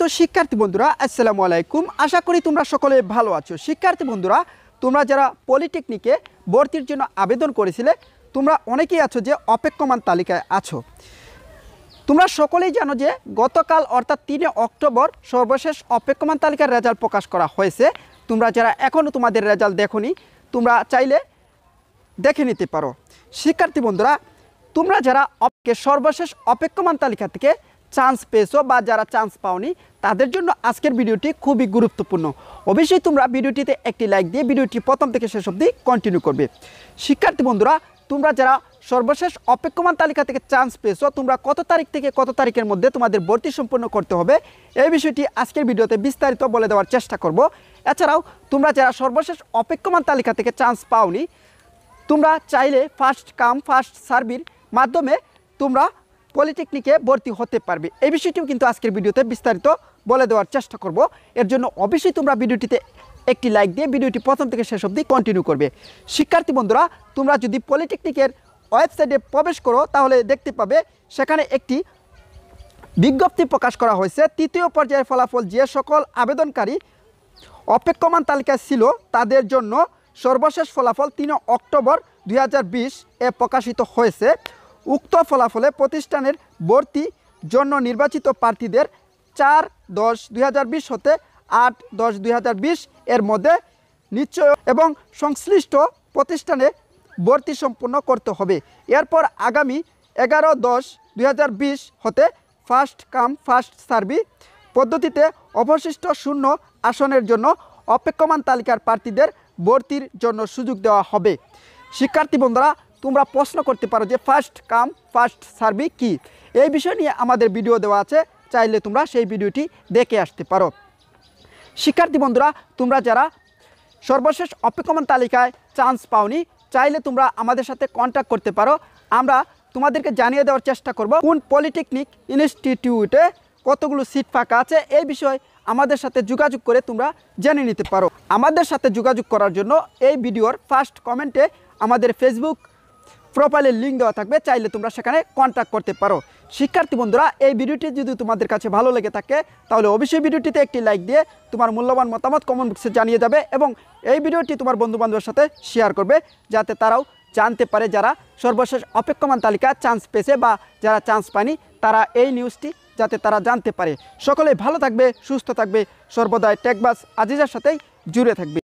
তো শিক্ষার্থী বন্ধুরা আসসালামু আলাইকুম আশা করি তোমরা সকলে ভালো আছো শিক্ষার্থী বন্ধুরা তোমরা যারা পলিটেকনিকে ভর্তির জন্য আবেদন করেছিলে তোমরা অনেকেই আছো যে অপেক্ষমান তালিকায় আছো তোমরা সকলেই জানো যে গতকাল অর্থাৎ তিনে অক্টোবর সর্বশেষ অপেক্ষমান তালিকার রেজাল্ট প্রকাশ করা হয়েছে তোমরা যারা এখনও তোমাদের রেজাল্ট দেখনি তোমরা চাইলে দেখে নিতে পারো শিক্ষার্থী বন্ধুরা তোমরা যারা সর্বশেষ অপেক্ষমান তালিকা থেকে চান্স পেয়েছো বা যারা চান্স পাওনি তাদের জন্য আজকের ভিডিওটি খুবই গুরুত্বপূর্ণ অবশ্যই তোমরা ভিডিওটিতে একটি লাইক দিয়ে ভিডিওটি প্রথম থেকে শেষ অবধি কন্টিনিউ করবে শিক্ষার্থী বন্ধুরা তোমরা যারা সর্বশেষ অপেক্ষমান তালিকা থেকে চান্স পেয়েছো তোমরা কত তারিখ থেকে কত তারিখের মধ্যে তোমাদের ভর্তি সম্পন্ন করতে হবে এই বিষয়টি আজকের ভিডিওতে বিস্তারিত বলে দেওয়ার চেষ্টা করব এছাড়াও তোমরা যারা সর্বশেষ অপেক্ষমান তালিকা থেকে চান্স পাওনি তোমরা চাইলে ফার্স্ট কাম ফার্স্ট সার্ভির মাধ্যমে তোমরা পলিটেকনিকে ভর্তি হতে পারবে এই বিষয়টিও কিন্তু আজকের ভিডিওতে বিস্তারিত বলে দেওয়ার চেষ্টা করব এর জন্য অবশ্যই তোমরা ভিডিওটিতে একটি লাইক দিয়ে ভিডিওটি প্রথম থেকে শেষ অবধি কন্টিনিউ করবে শিক্ষার্থী বন্ধুরা তোমরা যদি পলিটেকনিকের ওয়েবসাইটে প্রবেশ করো তাহলে দেখতে পাবে সেখানে একটি বিজ্ঞপ্তি প্রকাশ করা হয়েছে তৃতীয় পর্যায়ের ফলাফল যে সকল আবেদনকারী অপেক্ষমান তালিকায় ছিল তাদের জন্য সর্বশেষ ফলাফল তিন অক্টোবর দুই এ প্রকাশিত হয়েছে উক্ত ফলাফলে প্রতিষ্ঠানের ভর্তি জন্য নির্বাচিত প্রার্থীদের চার দশ দুই হতে আট দশ দুই এর মধ্যে নিশ্চয় এবং সংশ্লিষ্ট প্রতিষ্ঠানে ভর্তি সম্পন্ন করতে হবে এরপর আগামী এগারো দশ দুই হতে ফার্স্ট কাম ফার্স্ট সার্ভি পদ্ধতিতে অবশিষ্ট শূন্য আসনের জন্য অপেক্ষমান তালিকার প্রার্থীদের ভর্তির জন্য সুযোগ দেওয়া হবে শিক্ষার্থী বন্ধুরা তোমরা প্রশ্ন করতে পারো যে ফার্স্ট কাম ফার্স্ট সার্ভি কি এই বিষয় নিয়ে আমাদের ভিডিও দেওয়া আছে চাইলে তোমরা সেই ভিডিওটি দেখে আসতে পারো শিক্ষার্থী বন্ধুরা তোমরা যারা সর্বশেষ অপেক্ষমান তালিকায় চান্স পাওনি চাইলে তোমরা আমাদের সাথে কন্ট্যাক্ট করতে পারো আমরা তোমাদেরকে জানিয়ে দেওয়ার চেষ্টা করব কোন পলিটেকনিক ইনস্টিটিউটে কতগুলো সিট ফাঁকা আছে এই বিষয়ে আমাদের সাথে যোগাযোগ করে তোমরা জেনে নিতে পারো আমাদের সাথে যোগাযোগ করার জন্য এই ভিডিওর ফার্স্ট কমেন্টে আমাদের ফেসবুক প্রোফাইলের লিঙ্ক দেওয়া থাকবে চাইলে তোমরা সেখানে কন্ট্যাক্ট করতে পারো শিক্ষার্থী বন্ধুরা এই ভিডিওটি যদি তোমাদের কাছে ভালো লেগে থাকে তাহলে অবশ্যই ভিডিওটিতে একটি লাইক দিয়ে তোমার মূল্যবান মতামত কমেন্ট বক্সে জানিয়ে যাবে এবং এই ভিডিওটি তোমার বন্ধুবান্ধবের সাথে শেয়ার করবে যাতে তারাও জানতে পারে যারা সর্বশেষ অপেক্ষমান তালিকা চান্স পেয়েছে বা যারা চান্স পায়নি তারা এই নিউজটি যাতে তারা জানতে পারে সকলে ভালো থাকবে সুস্থ থাকবে সর্বদাই টেকবাস আজিজার সাথেই জুড়ে থাকবে